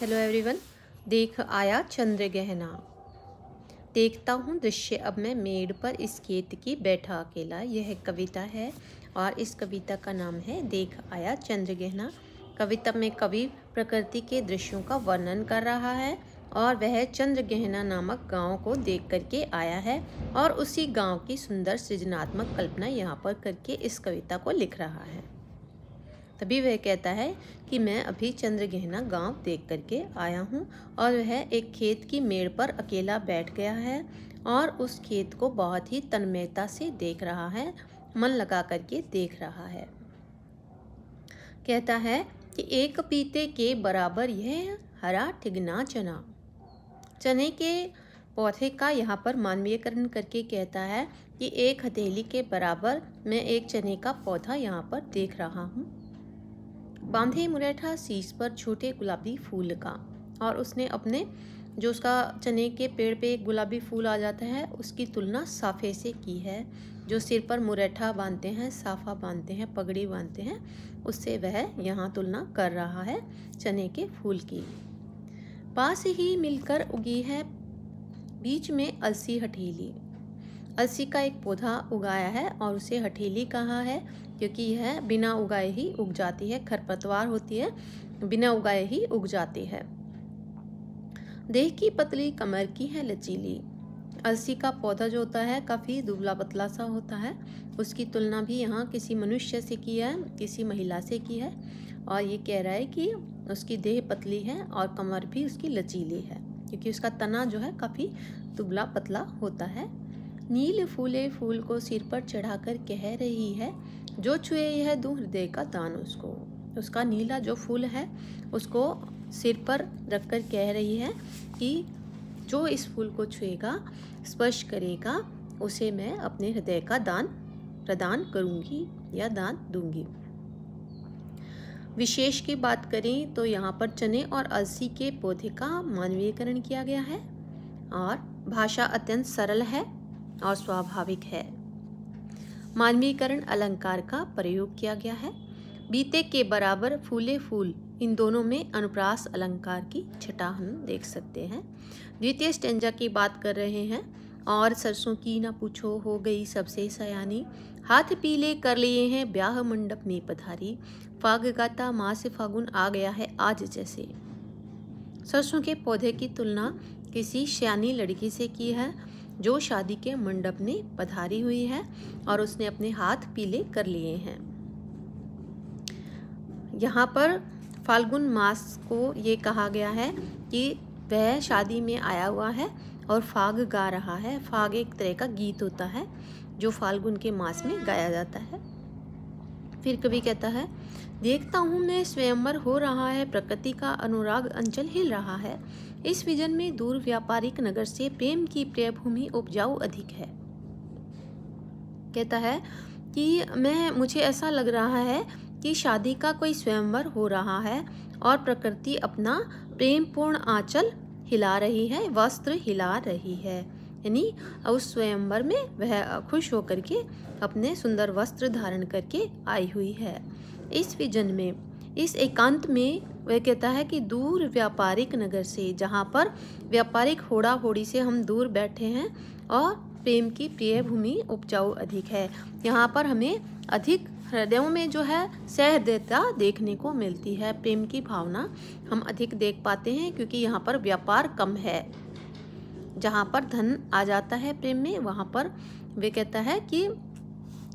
hello everyone देख आया चंद्र गहना देखता हूँ दृश्य अब मैं मेड़ पर इस खेत की बैठा अकेला यह कविता है और इस कविता का नाम है देख आया चंद्र गहना कविता में कवि प्रकृति के दृश्यों का वर्णन कर रहा है और वह चंद्र गहना नामक गांव को देख करके आया है और उसी गांव की सुंदर सृजनात्मक कल्पना यहाँ पर करके इस कविता को लिख रहा है तभी वह कहता है कि मैं अभी चंद्रगहना गांव देख करके आया हूँ और वह एक खेत की मेड़ पर अकेला बैठ गया है और उस खेत को बहुत ही तन्मयता से देख रहा है मन लगा करके देख रहा है कहता है कि एक पीते के बराबर यह हरा ठिगना चना चने के पौधे का यहाँ पर मानवीयकरण करके कहता है कि एक हथेली के बराबर मैं एक चने का पौधा यहाँ पर देख रहा हूँ बांधे मुरैठा सीस पर छोटे गुलाबी फूल का और उसने अपने जो उसका चने के पेड़ पे एक गुलाबी फूल आ जाता है उसकी तुलना साफे से की है जो सिर पर मुरैठा बांधते हैं साफा बांधते हैं पगड़ी बांधते हैं उससे वह यहाँ तुलना कर रहा है चने के फूल की पास ही मिलकर उगी है बीच में अलसी हठीली अलसी का एक पौधा उगाया है और उसे हठेली कहा है क्योंकि यह बिना उगाए ही उग जाती है खरपतवार होती है बिना उगाए ही उग जाती है देह की पतली कमर की है लचीली अलसी का पौधा जो होता है काफ़ी दुबला पतला सा होता है उसकी तुलना भी यहाँ किसी मनुष्य से की है किसी महिला से की है और ये कह रहा है कि उसकी देह पतली है और कमर भी उसकी लचीली है क्योंकि उसका तना जो है काफ़ी दुबला पतला होता है नील फूले फूल को सिर पर चढ़ाकर कह रही है जो छुए यह दू हृदय का दान उसको उसका नीला जो फूल है उसको सिर पर रखकर कह रही है कि जो इस फूल को छुएगा स्पर्श करेगा उसे मैं अपने हृदय का दान प्रदान करूंगी या दान दूंगी विशेष की बात करें तो यहाँ पर चने और अलसी के पौधे का मानवीयकरण किया गया है और भाषा अत्यंत सरल है और स्वाभाविक है मानवीकरण अलंकार का प्रयोग किया गया है बीते के बराबर फूले फूल इन दोनों में अनुप्रास अलंकार की छटा हम देख सकते हैं द्वितीय स्टेंजा की बात कर रहे हैं और सरसों की ना पूछो हो गई सबसे सयानी हाथ पीले कर लिए हैं ब्याह मंडप में पधारी फाग गाता माँ से फागुन आ गया है आज जैसे सरसों के पौधे की तुलना किसी सयानी लड़की से की है जो शादी के मंडप ने पधारी हुई है और उसने अपने हाथ पीले कर लिए हैं यहाँ पर फाल्गुन मास को ये कहा गया है कि वह शादी में आया हुआ है और फाग गा रहा है फाग एक तरह का गीत होता है जो फाल्गुन के मास में गाया जाता है फिर कभी कहता है देखता हूँ मैं स्वयंवर हो रहा है प्रकृति का अनुराग अंचल हिल रहा है इस विजन में दूर व्यापारिक नगर से प्रेम की प्रिय भूमि उपजाऊ अधिक है कहता है कि मैं मुझे ऐसा लग रहा है कि शादी का कोई स्वयंवर हो रहा है और प्रकृति अपना प्रेमपूर्ण आंचल हिला रही है वस्त्र हिला रही है यानी उस स्वयंवर में वह खुश होकर के अपने सुंदर वस्त्र धारण करके आई हुई है इस विजन में इस एकांत में वह कहता है कि दूर व्यापारिक नगर से जहाँ पर व्यापारिक होड़ा होड़ी से हम दूर बैठे हैं और प्रेम की प्रिय भूमि उपजाऊ अधिक है यहाँ पर हमें अधिक हृदयों में जो है सहदेता देखने को मिलती है प्रेम की भावना हम अधिक देख पाते हैं क्योंकि यहाँ पर व्यापार कम है जहाँ पर धन आ जाता है प्रेम में वहाँ पर वे कहता है कि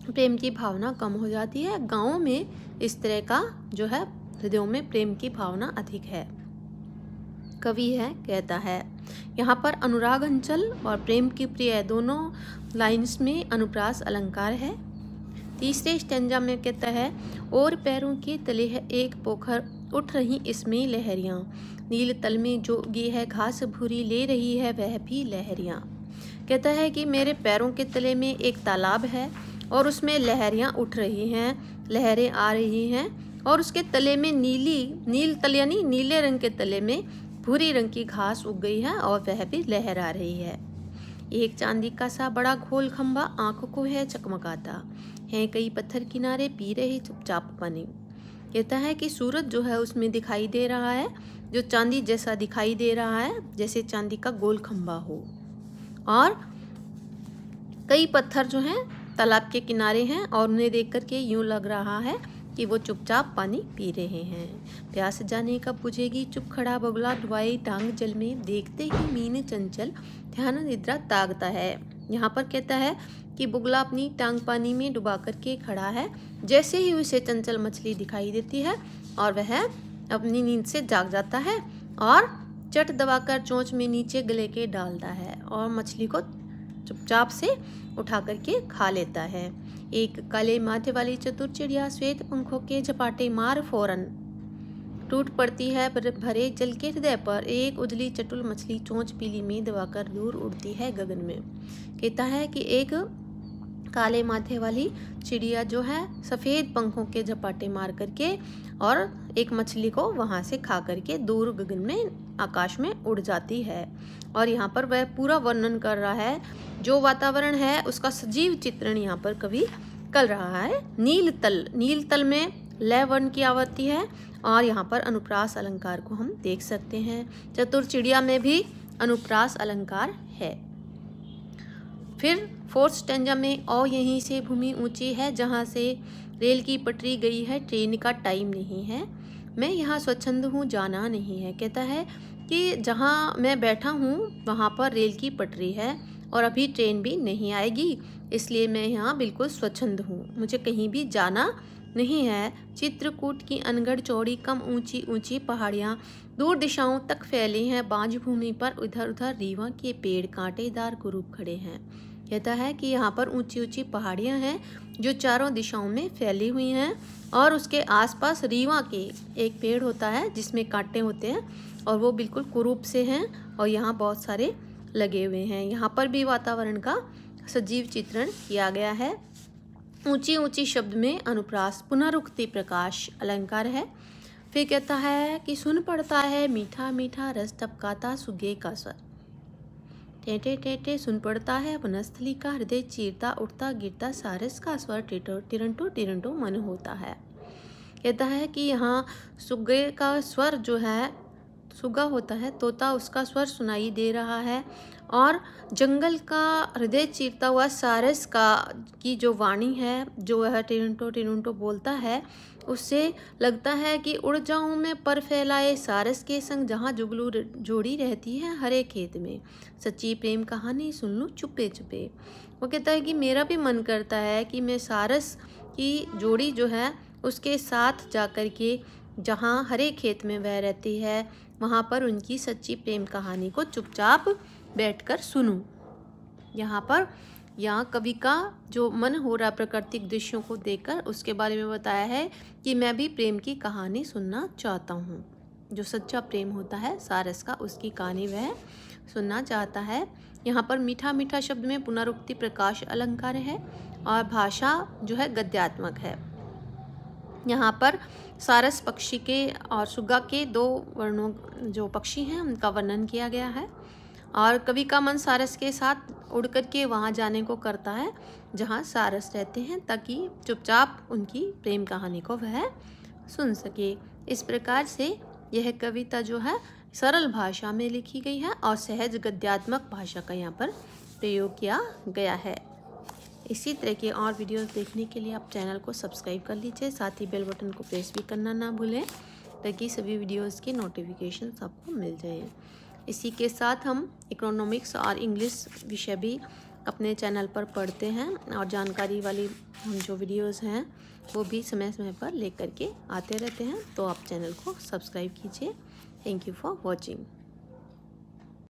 प्रेम की भावना कम हो जाती है गाँव में इस तरह का जो है हृदयों में प्रेम की भावना अधिक है कवि है कहता है यहाँ पर अनुराग अंचल और प्रेम की प्रिय दोनों लाइंस में अनुप्रास अलंकार है तीसरे स्टेंजा में कहता है और पैरों के तले है एक पोखर उठ रही इसमें लहरियाँ नील तल में जोगी है घास भूरी ले रही है वह भी लहरियाँ कहता है कि मेरे पैरों के तले में एक तालाब है और उसमें लहरियाँ उठ रही हैं लहरें आ रही हैं और उसके तले में नीली नील तले यानी नीले रंग के तले में भूरी रंग की घास उग गई है और वह भी लहरा रही है एक चांदी का सा बड़ा घोल खम्बा आंखों को है चकमकाता है कई पत्थर किनारे पी रहे चुपचाप पानी कहता है कि सूरज जो है उसमें दिखाई दे रहा है जो चांदी जैसा दिखाई दे रहा है जैसे चांदी का गोल खम्बा हो और कई पत्थर जो हैं तालाब के किनारे हैं और उन्हें देख कर के यूँ लग रहा है कि वो चुपचाप पानी पी रहे हैं प्यास जाने का बुझेगी चुप खड़ा बगुला ढुआई टांग जल में देखते ही मीन चंचल ध्यान निद्रा तागता है यहाँ पर कहता है कि बुगला अपनी टांग पानी में डुबा करके खड़ा है जैसे ही उसे चंचल मछली दिखाई देती है और वह अपनी नींद से जाग जाता है और चट दबाकर चोंच में नीचे गले के डालता है और मछली को चुपचाप से उठा करके खा लेता है एक काले माथे वाली चतुर चिड़िया श्वेत पंखों के झपाटे मार फौरन टूट पड़ती है भरे जल के हृदय पर एक उजली चटुल मछली चोंच पीली में दबाकर दूर उड़ती है गगन में कहता है कि एक काले माथे वाली चिड़िया जो है सफ़ेद पंखों के झपाटे मार करके और एक मछली को वहाँ से खा करके दूर गगन में आकाश में उड़ जाती है और यहाँ पर वह पूरा वर्णन कर रहा है जो वातावरण है उसका सजीव चित्रण यहाँ पर कभी कर रहा है नील तल नील तल में लय वर्ण की आवृत्ति है और यहाँ पर अनुप्रास अलंकार को हम देख सकते हैं चतुर चिड़िया में भी अनुप्रास अलंकार है फिर फोर्थ स्टेंजा में और यहीं से भूमि ऊंची है जहाँ से रेल की पटरी गई है ट्रेन का टाइम नहीं है मैं यहाँ स्वच्छंद हूँ जाना नहीं है कहता है कि जहाँ मैं बैठा हूँ वहाँ पर रेल की पटरी है और अभी ट्रेन भी नहीं आएगी इसलिए मैं यहाँ बिल्कुल स्वच्छंद हूँ मुझे कहीं भी जाना नहीं है चित्रकूट की अनगढ़ चौड़ी कम ऊंची ऊंची पहाड़ियाँ दूर दिशाओं तक फैली हैं बांझ भूमि पर उधर उधर रीवा के पेड़ कांटेदार कुरूप खड़े हैं कहता है कि यहाँ पर ऊंची ऊंची पहाड़ियाँ हैं जो चारों दिशाओं में फैली हुई हैं और उसके आसपास रीवा के एक पेड़ होता है जिसमें कांटे होते हैं और वो बिल्कुल कुरूप से हैं और यहाँ बहुत सारे लगे हुए हैं यहाँ पर भी वातावरण का सजीव चित्रण किया गया है ऊंची ऊंची शब्द में अनुप्रास पुनरुक्ति प्रकाश अलंकार है फिर कहता है कि सुन पड़ता है मीठा मीठा रस टपकाता सुगे का स्वर टेटे टेटे सुन पड़ता है वनस्थली का हृदय चीरता उठता गिरता सारस का स्वर टिटो टिरंटो टिरंटो मन होता है कहता है कि यहाँ सुग्गे का स्वर जो है सुगा होता है तोता उसका स्वर सुनाई दे रहा है और जंगल का हृदय चीरता हुआ सारस का की जो वाणी है जो वह टिनटो टिनटो बोलता है उससे लगता है कि उड़ जाऊँ मैं पर फैलाए सारस के संग जहाँ जुगलू जोड़ी रहती है हरे खेत में सच्ची प्रेम कहानी सुन लूँ चुपे चुपे वो कहता है कि मेरा भी मन करता है कि मैं सारस की जोड़ी जो है उसके साथ जा कर के जहाँ हरे खेत में वह रहती है वहाँ पर उनकी सच्ची प्रेम कहानी को चुपचाप बैठकर सुनूं यहाँ पर यहाँ कवि का जो मन हो रहा प्राकृतिक दृश्यों को देखकर उसके बारे में बताया है कि मैं भी प्रेम की कहानी सुनना चाहता हूँ जो सच्चा प्रेम होता है सारस का उसकी कहानी वह सुनना चाहता है यहाँ पर मीठा मीठा शब्द में पुनरुक्ति प्रकाश अलंकार है और भाषा जो है गद्यात्मक है यहाँ पर सारस पक्षी के और सुग्गा के दो वर्णों जो पक्षी हैं उनका वर्णन किया गया है और कवि का मन सारस के साथ उड़ कर के वहाँ जाने को करता है जहाँ सारस रहते हैं ताकि चुपचाप उनकी प्रेम कहानी को वह सुन सके इस प्रकार से यह कविता जो है सरल भाषा में लिखी गई है और सहज गद्यात्मक भाषा का यहाँ पर प्रयोग किया गया है इसी तरह के और वीडियोस देखने के लिए आप चैनल को सब्सक्राइब कर लीजिए साथ ही बेल बटन को प्रेस भी करना ना भूलें ताकि सभी वीडियोस की नोटिफिकेशन आपको मिल जाए इसी के साथ हम इकोनॉमिक्स और इंग्लिश विषय भी अपने चैनल पर पढ़ते हैं और जानकारी वाली हम जो वीडियोस हैं वो भी समय समय पर लेकर के आते रहते हैं तो आप चैनल को सब्सक्राइब कीजिए थैंक यू फॉर वॉचिंग